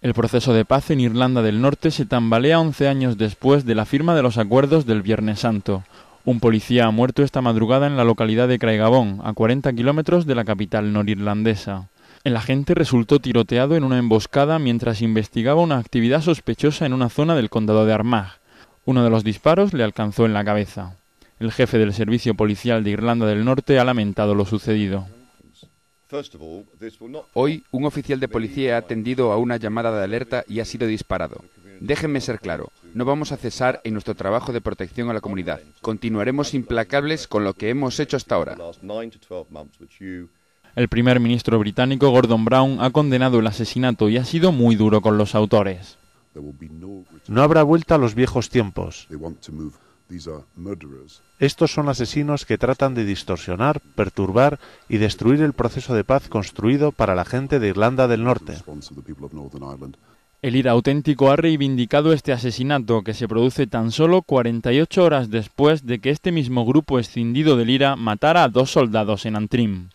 El proceso de paz en Irlanda del Norte se tambalea 11 años después de la firma de los acuerdos del Viernes Santo. Un policía ha muerto esta madrugada en la localidad de Craigavon, a 40 kilómetros de la capital norirlandesa. El agente resultó tiroteado en una emboscada mientras investigaba una actividad sospechosa en una zona del condado de Armagh. Uno de los disparos le alcanzó en la cabeza. El jefe del Servicio Policial de Irlanda del Norte ha lamentado lo sucedido. Hoy un oficial de policía ha atendido a una llamada de alerta y ha sido disparado. Déjenme ser claro, no vamos a cesar en nuestro trabajo de protección a la comunidad. Continuaremos implacables con lo que hemos hecho hasta ahora. El primer ministro británico Gordon Brown ha condenado el asesinato y ha sido muy duro con los autores. No habrá vuelta a los viejos tiempos. Estos son asesinos que tratan de distorsionar, perturbar y destruir el proceso de paz construido para la gente de Irlanda del Norte. El IRA auténtico ha reivindicado este asesinato, que se produce tan solo 48 horas después de que este mismo grupo escindido del IRA matara a dos soldados en Antrim.